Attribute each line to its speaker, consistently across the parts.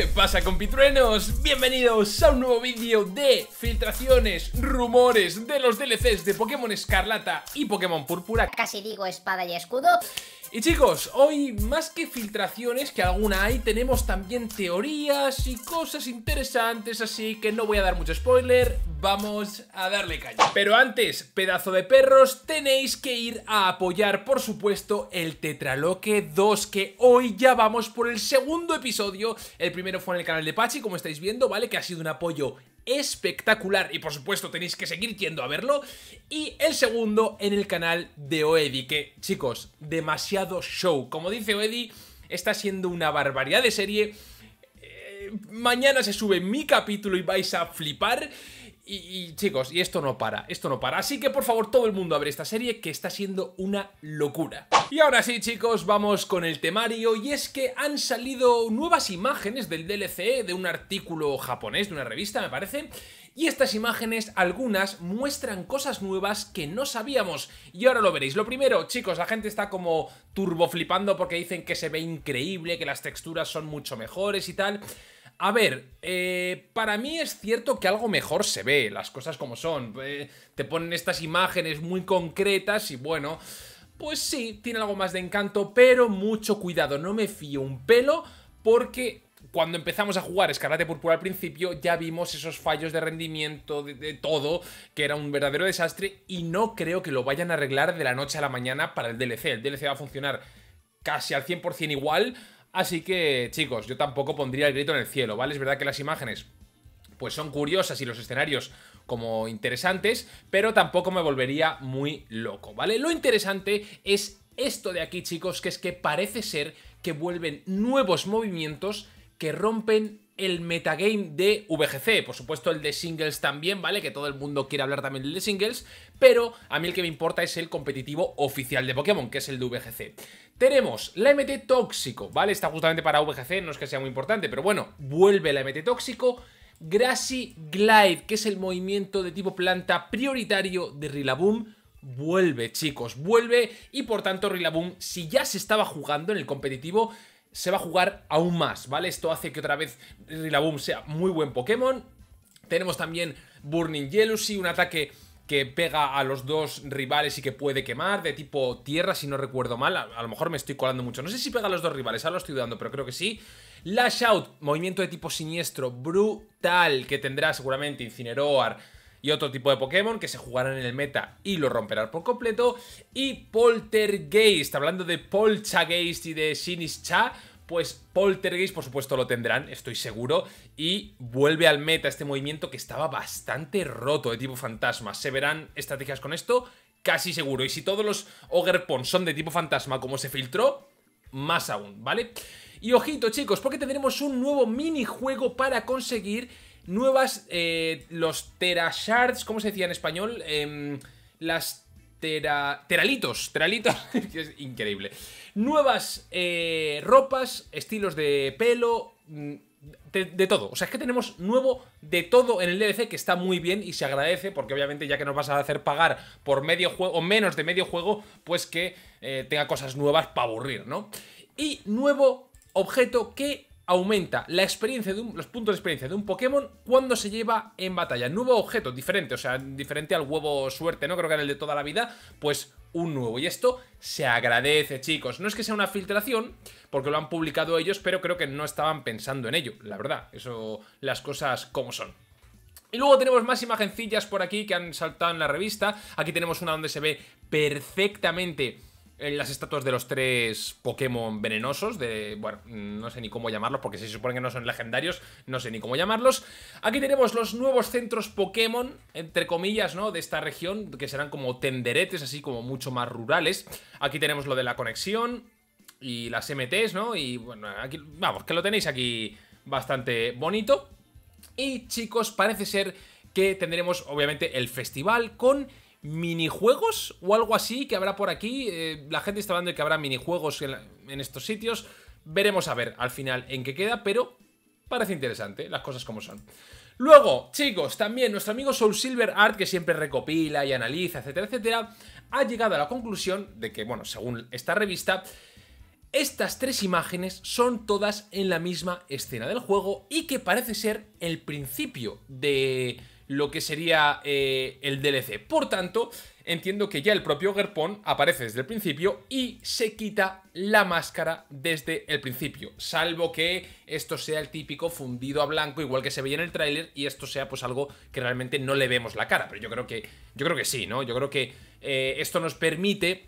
Speaker 1: ¿Qué pasa compitruenos? Bienvenidos a un nuevo vídeo de filtraciones, rumores de los DLCs de Pokémon Escarlata y Pokémon Púrpura Casi digo espada y escudo y chicos, hoy más que filtraciones, que alguna hay, tenemos también teorías y cosas interesantes, así que no voy a dar mucho spoiler, vamos a darle caña. Pero antes, pedazo de perros, tenéis que ir a apoyar, por supuesto, el Tetraloque 2, que hoy ya vamos por el segundo episodio. El primero fue en el canal de Pachi, como estáis viendo, ¿vale? Que ha sido un apoyo espectacular y por supuesto tenéis que seguir yendo a verlo. Y el segundo en el canal de Oedi, que chicos, demasiado show. Como dice Oedi, está siendo una barbaridad de serie. Eh, mañana se sube mi capítulo y vais a flipar. Y, chicos, y esto no para, esto no para. Así que por favor todo el mundo a ver esta serie que está siendo una locura. Y ahora sí chicos, vamos con el temario y es que han salido nuevas imágenes del DLC de un artículo japonés, de una revista me parece, y estas imágenes, algunas, muestran cosas nuevas que no sabíamos. Y ahora lo veréis. Lo primero, chicos, la gente está como turboflipando porque dicen que se ve increíble, que las texturas son mucho mejores y tal... A ver, eh, para mí es cierto que algo mejor se ve, las cosas como son. Eh, te ponen estas imágenes muy concretas y bueno, pues sí, tiene algo más de encanto, pero mucho cuidado, no me fío un pelo porque cuando empezamos a jugar Escarlate Púrpura al principio, ya vimos esos fallos de rendimiento, de, de, todo, que era un verdadero desastre, y no creo que lo vayan a arreglar de la noche a la mañana para el DLC. El DLC va a funcionar casi al 100% igual, Así que, chicos, yo tampoco pondría el grito en el cielo, ¿vale? Es verdad que las imágenes pues son curiosas y los escenarios como interesantes, pero tampoco me volvería muy loco, ¿vale? Lo interesante es esto de aquí, chicos, que es que parece ser que vuelven nuevos movimientos que rompen el metagame de VGC, por supuesto el de singles también, ¿vale? Que todo el mundo quiere hablar también del de singles, pero a mí el que me importa es el competitivo oficial de Pokémon, que es el de VGC. Tenemos la MT Tóxico, ¿vale? Está justamente para VGC, no es que sea muy importante, pero bueno, vuelve la MT Tóxico. Grassy Glide, que es el movimiento de tipo planta prioritario de Rillaboom, vuelve, chicos, vuelve. Y por tanto, Rillaboom, si ya se estaba jugando en el competitivo, se va a jugar aún más, ¿vale? Esto hace que otra vez Rillaboom sea muy buen Pokémon. Tenemos también Burning Jealousy, un ataque que pega a los dos rivales y que puede quemar, de tipo tierra, si no recuerdo mal. A, lo mejor me estoy colando mucho. No sé si pega a los dos rivales, ahora lo estoy dudando, pero creo que sí. Lash Out, movimiento de tipo siniestro, brutal, que tendrá seguramente Incineroar, y otro tipo de Pokémon que se jugarán en el meta y lo romperán por completo. Y Poltergeist, hablando de Polchageist y de Sinischa, pues Poltergeist por supuesto lo tendrán, estoy seguro, y vuelve al meta este movimiento que estaba bastante roto de tipo fantasma. Se verán estrategias con esto, casi seguro. Y si todos los Ogre son de tipo fantasma como se filtró, más aún, ¿vale? Y ojito chicos, porque tendremos un nuevo minijuego para conseguir nuevas, eh, los terashards, ¿cómo se decía en español? Em, las tera, teralitos, teralitos, es increíble. Nuevas eh, ropas, estilos de pelo, mm, de, de, todo. O sea, es que tenemos nuevo de todo en el DLC que está muy bien y se agradece porque obviamente ya que nos vas a hacer pagar por medio juego, o menos de medio juego, pues que eh, tenga cosas nuevas para aburrir, ¿no? Y nuevo objeto que aumenta la experiencia de los puntos de experiencia de un Pokémon cuando se lleva en batalla. Nuevo objeto, diferente, o sea, diferente al huevo suerte, ¿no? Creo que era el de toda la vida, pues un nuevo. Y esto se agradece, chicos. No es que sea una filtración, porque lo han publicado ellos, pero creo que no estaban pensando en ello, la verdad. Eso, las cosas como son. Y luego tenemos más imagencillas por aquí que han saltado en la revista. Aquí tenemos una donde se ve perfectamente las estatuas de los tres Pokémon venenosos, de, bueno, no sé ni cómo llamarlos, porque si se supone que no son legendarios, no sé ni cómo llamarlos. Aquí tenemos los nuevos centros Pokémon, entre comillas, ¿no? De esta región, que serán como tenderetes, así como mucho más rurales. Aquí tenemos lo de la conexión y las MTs, ¿no? Y bueno, aquí, vamos, que lo tenéis aquí bastante bonito. Y chicos, parece ser que tendremos obviamente el festival con minijuegos o algo así que habrá por aquí. Eh, la gente está hablando de que habrá minijuegos en, estos sitios. Veremos a ver al final en qué queda, pero parece interesante las cosas como son. Luego, chicos, también nuestro amigo Soul Silver Art, que siempre recopila y analiza, etcétera, etcétera, ha llegado a la conclusión de que, bueno, según esta revista, estas tres imágenes son todas en la misma escena del juego y que parece ser el principio de lo que sería eh, el DLC. Por tanto, entiendo que ya el propio Gerpón aparece desde el principio y se quita la máscara desde el principio, salvo que esto sea el típico fundido a blanco igual que se veía en el tráiler y esto sea pues algo que realmente no le vemos la cara, pero yo creo que yo creo que sí, ¿no? Yo creo que eh, esto nos permite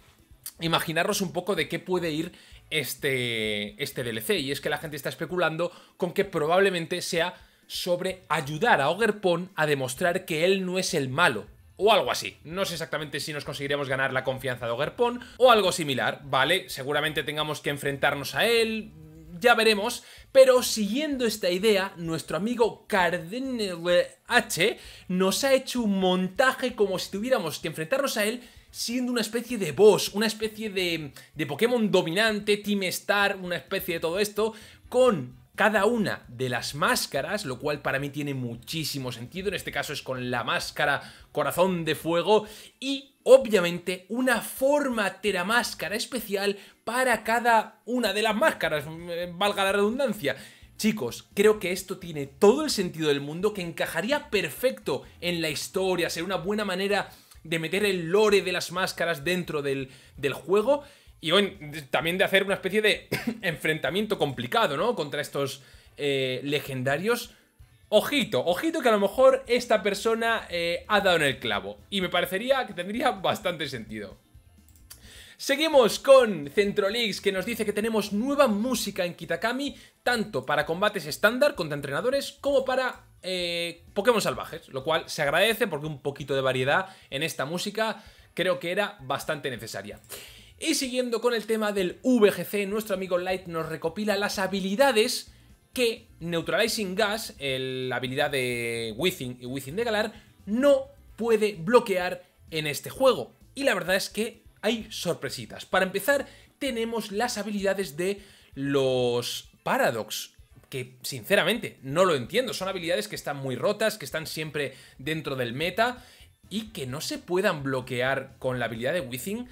Speaker 1: imaginaros un poco de qué puede ir este este DLC y es que la gente está especulando con que probablemente sea sobre ayudar a Ogerpon a demostrar que él no es el malo, o algo así. No sé exactamente si nos conseguiremos ganar la confianza de Ogerpon o algo similar, ¿vale? Seguramente tengamos que enfrentarnos a él, ya veremos, pero siguiendo esta idea, nuestro amigo Carden H nos ha hecho un montaje como si tuviéramos que enfrentarnos a él siendo una especie de boss, una especie de, de Pokémon dominante, Team Star, una especie de todo esto, con cada una de las máscaras, lo cual para mí tiene muchísimo sentido, en este caso es con la máscara corazón de fuego y obviamente una forma teramáscara especial para cada una de las máscaras, eh, valga la redundancia. Chicos, creo que esto tiene todo el sentido del mundo, que encajaría perfecto en la historia, sería una buena manera de meter el lore de las máscaras dentro del, del juego y también de hacer una especie de enfrentamiento complicado, ¿no? Contra estos eh, legendarios. Ojito, ojito que a lo mejor esta persona eh, ha dado en el clavo. Y me parecería que tendría bastante sentido. Seguimos con Centrolix que nos dice que tenemos nueva música en Kitakami, tanto para combates estándar contra entrenadores como para eh, Pokémon salvajes, lo cual se agradece porque un poquito de variedad en esta música creo que era bastante necesaria. Y siguiendo con el tema del VGC, nuestro amigo Light nos recopila las habilidades que Neutralizing Gas, la habilidad de Within y Within de Galar, no puede bloquear en este juego. Y la verdad es que hay sorpresitas. Para empezar, tenemos las habilidades de los Paradox, que sinceramente no lo entiendo. Son habilidades que están muy rotas, que están siempre dentro del meta y que no se puedan bloquear con la habilidad de Within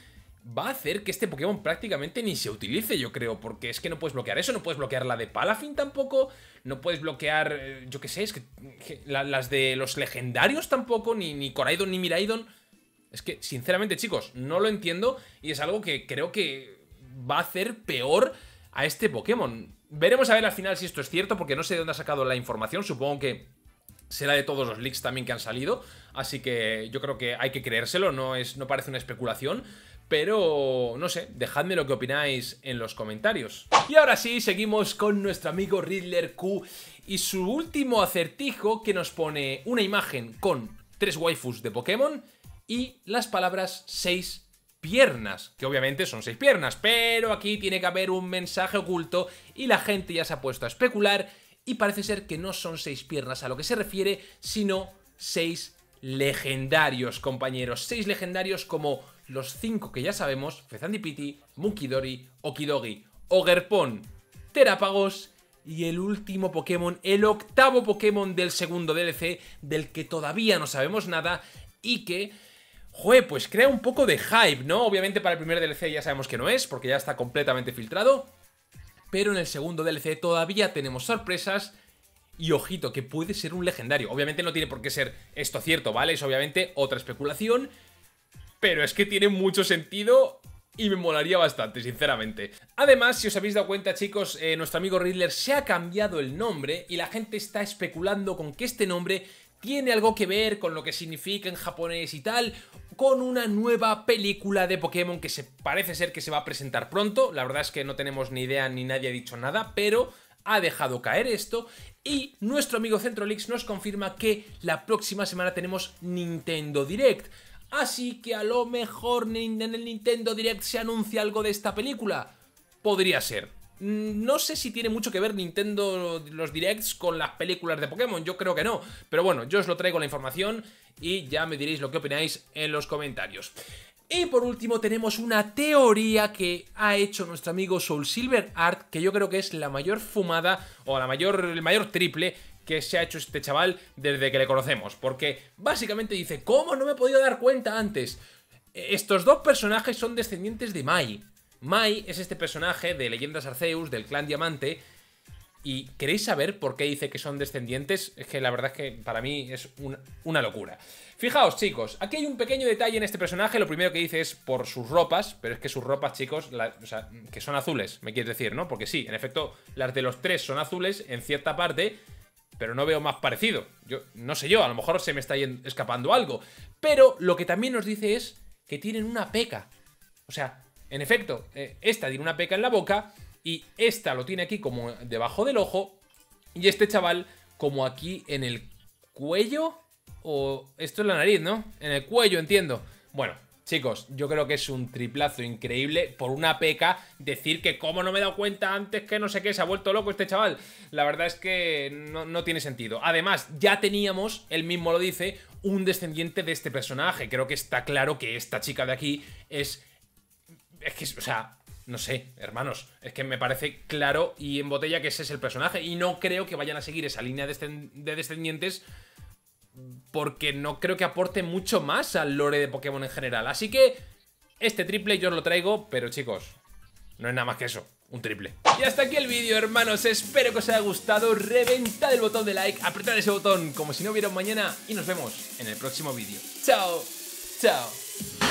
Speaker 1: va a hacer que este Pokémon prácticamente ni se utilice, yo creo, porque es que no puedes bloquear eso, no puedes bloquear la de Palafin tampoco, no puedes bloquear, eh, yo qué sé, es que, las de los legendarios tampoco, ni, ni Coraidon ni Miraidon. Es que, sinceramente, chicos, no lo entiendo y es algo que creo que va a hacer peor a este Pokémon. Veremos a ver al final si esto es cierto, porque no sé de dónde ha sacado la información, supongo que será de todos los leaks también que han salido, así que yo creo que hay que creérselo, no, es, no parece una especulación. Pero, no sé, dejadme lo que opináis en los comentarios. Y ahora sí, seguimos con nuestro amigo Riddler Q y su último acertijo que nos pone una imagen con tres waifus de Pokémon y las palabras seis piernas, que obviamente son seis piernas, pero aquí tiene que haber un mensaje oculto y la gente ya se ha puesto a especular y parece ser que no son seis piernas a lo que se refiere, sino seis legendarios, compañeros. Seis legendarios como los cinco que ya sabemos, Fezandipiti, Mukidori, Okidogi, Ogerpon, Terapagos y el último Pokémon, el octavo Pokémon del segundo DLC, del que todavía no sabemos nada y que... Jue, pues crea un poco de hype, ¿no? Obviamente para el primer DLC ya sabemos que no es, porque ya está completamente filtrado. Pero en el segundo DLC todavía tenemos sorpresas, y ojito, que puede ser un legendario. Obviamente no tiene por qué ser esto cierto, ¿vale? Es obviamente otra especulación, pero es que tiene mucho sentido y me molaría bastante, sinceramente. Además, si os habéis dado cuenta, chicos, eh, nuestro amigo Riddler se ha cambiado el nombre y la gente está especulando con que este nombre tiene algo que ver con lo que significa en japonés y tal, con una nueva película de Pokémon que se parece ser que se va a presentar pronto. La verdad es que no tenemos ni idea ni nadie ha dicho nada, pero ha dejado caer esto y nuestro amigo Centrolix nos confirma que la próxima semana tenemos Nintendo Direct. Así que a lo mejor en el Nintendo Direct se anuncia algo de esta película. Podría ser. Mm, no sé si tiene mucho que ver Nintendo los directs con las películas de Pokémon, yo creo que no. Pero bueno, yo os lo traigo la información y ya me diréis lo que opináis en los comentarios. Y por último tenemos una teoría que ha hecho nuestro amigo Soul Silver Art, que yo creo que es la mayor fumada o la mayor, el mayor triple que se ha hecho este chaval desde que le conocemos. Porque básicamente dice, ¿cómo no me he podido dar cuenta antes? E, estos dos personajes son descendientes de Mai. Mai es este personaje de Leyendas Arceus, del clan Diamante. ¿Y queréis saber por qué dice que son descendientes? Es que la verdad es que para mí es una locura. Fijaos, chicos, aquí hay un pequeño detalle en este personaje. Lo primero que dice es por sus ropas, pero es que sus ropas, chicos, que son azules, me quieres decir, ¿no? Porque sí, en efecto, las de los tres son azules en cierta parte, pero no veo más parecido. Yo, no sé yo, a lo mejor se me está escapando algo. Pero lo que también nos dice es que tienen una peca. O sea, en efecto, eh, esta tiene una peca en la boca y esta lo tiene aquí como debajo del ojo y este chaval como aquí en el cuello o esto es la nariz, ¿no? En el cuello, entiendo. Bueno, Chicos, yo creo que es un triplazo increíble por una peca decir que cómo no me he dado cuenta antes que no sé qué, se ha vuelto loco este chaval. La verdad es que no, no tiene sentido. Además, ya teníamos, él mismo lo dice, un descendiente de este personaje. Creo que está claro que esta chica de aquí es... Es que, o sea, no sé, hermanos, es que me parece claro y en botella que ese es el personaje y no creo que vayan a seguir esa línea de descendientes porque no creo que aporte mucho más al lore de Pokémon en general. Así que este triple yo os lo traigo, pero chicos, no es nada más que eso un triple. Y hasta aquí el vídeo, hermanos. Espero que os haya gustado. Reventad el botón de like, apretad ese botón como si no hubiera un mañana y nos vemos en el próximo vídeo. Chao, chao.